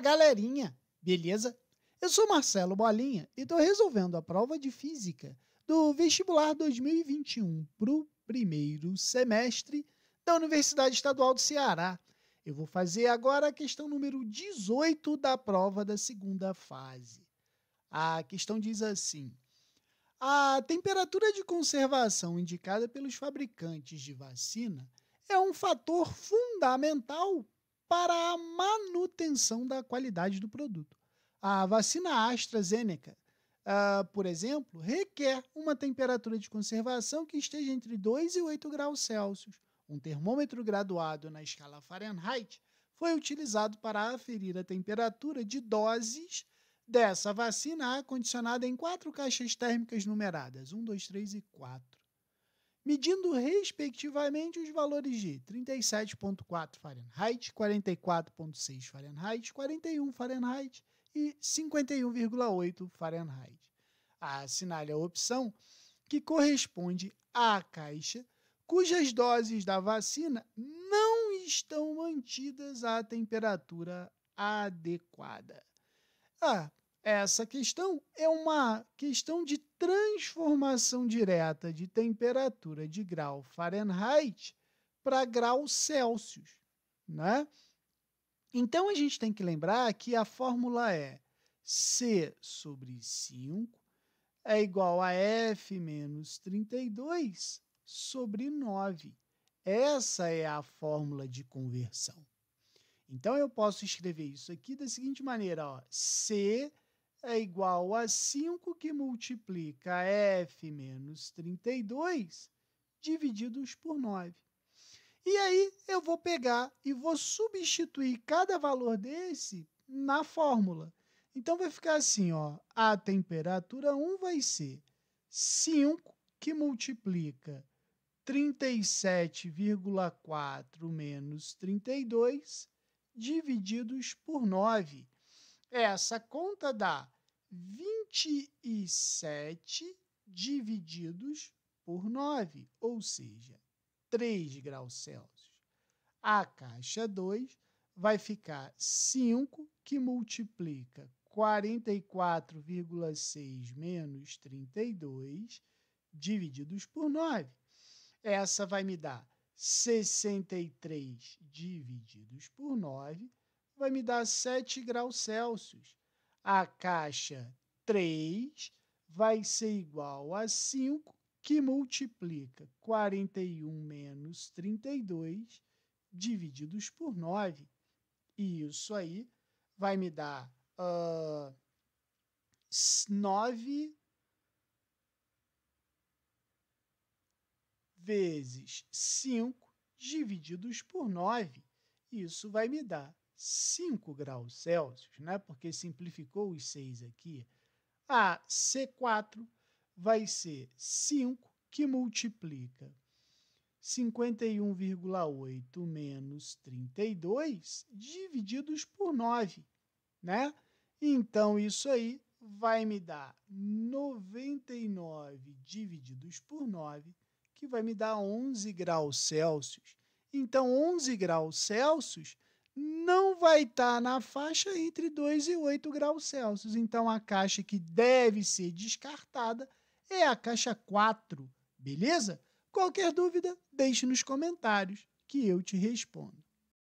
galerinha, beleza? Eu sou Marcelo Bolinha e estou resolvendo a prova de física do vestibular 2021 para o primeiro semestre da Universidade Estadual do Ceará. Eu vou fazer agora a questão número 18 da prova da segunda fase. A questão diz assim: a temperatura de conservação indicada pelos fabricantes de vacina é um fator fundamental para a manutenção da qualidade do produto. A vacina AstraZeneca, uh, por exemplo, requer uma temperatura de conservação que esteja entre 2 e 8 graus Celsius. Um termômetro graduado na escala Fahrenheit foi utilizado para aferir a temperatura de doses dessa vacina acondicionada em quatro caixas térmicas numeradas: 1, 2, 3 e 4 medindo respectivamente os valores de 37,4 Fahrenheit, 44,6 Fahrenheit, 41 Fahrenheit e 51,8 Fahrenheit. Assinale a opção que corresponde à caixa cujas doses da vacina não estão mantidas à temperatura adequada. Ah, essa questão é uma questão de transformação direta de temperatura de grau Fahrenheit para grau Celsius, né? Então a gente tem que lembrar que a fórmula é C sobre 5 é igual a F menos 32 sobre 9. Essa é a fórmula de conversão. Então eu posso escrever isso aqui da seguinte maneira, ó, C é igual a 5 que multiplica f menos 32 divididos por 9. E aí eu vou pegar e vou substituir cada valor desse na fórmula. Então vai ficar assim, ó, a temperatura 1 vai ser 5 que multiplica 37,4 menos 32 divididos por 9. Essa conta dá 27 divididos por 9, ou seja, 3 graus Celsius. A caixa 2 vai ficar 5, que multiplica 44,6 menos 32, divididos por 9. Essa vai me dar 63 divididos por 9, vai me dar 7 graus Celsius. A caixa 3 vai ser igual a 5, que multiplica 41 menos 32, divididos por 9. E isso aí vai me dar uh, 9 vezes 5 divididos por 9. Isso vai me dar 5 graus Celsius, né? porque simplificou os 6 aqui, a C4 vai ser 5 que multiplica 51,8 menos 32 divididos por 9, né? Então, isso aí vai me dar 99 divididos por 9, que vai me dar 11 graus Celsius. Então, 11 graus Celsius não vai estar tá na faixa entre 2 e 8 graus Celsius. Então, a caixa que deve ser descartada é a caixa 4, beleza? Qualquer dúvida, deixe nos comentários que eu te respondo.